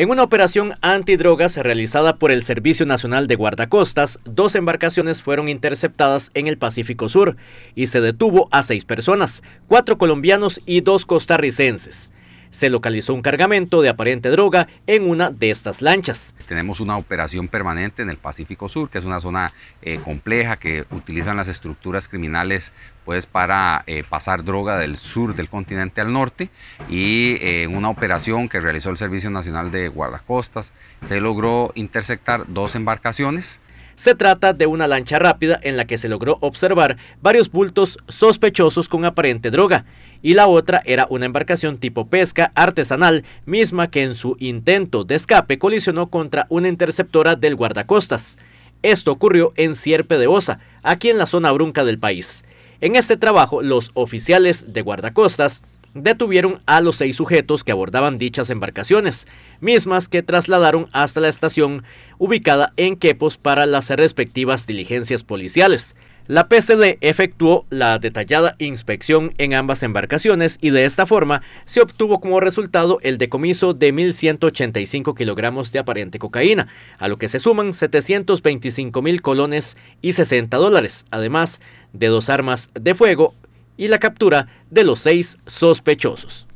En una operación antidrogas realizada por el Servicio Nacional de Guardacostas, dos embarcaciones fueron interceptadas en el Pacífico Sur y se detuvo a seis personas, cuatro colombianos y dos costarricenses se localizó un cargamento de aparente droga en una de estas lanchas. Tenemos una operación permanente en el Pacífico Sur, que es una zona eh, compleja que utilizan las estructuras criminales pues para eh, pasar droga del sur del continente al norte y eh, en una operación que realizó el Servicio Nacional de Guardacostas se logró interceptar dos embarcaciones se trata de una lancha rápida en la que se logró observar varios bultos sospechosos con aparente droga y la otra era una embarcación tipo pesca artesanal misma que en su intento de escape colisionó contra una interceptora del guardacostas. Esto ocurrió en Sierpe de Osa, aquí en la zona brunca del país. En este trabajo los oficiales de guardacostas detuvieron a los seis sujetos que abordaban dichas embarcaciones, mismas que trasladaron hasta la estación ubicada en Quepos para las respectivas diligencias policiales. La PCD efectuó la detallada inspección en ambas embarcaciones y de esta forma se obtuvo como resultado el decomiso de 1.185 kilogramos de aparente cocaína, a lo que se suman 725 mil colones y 60 dólares, además de dos armas de fuego y la captura de los seis sospechosos.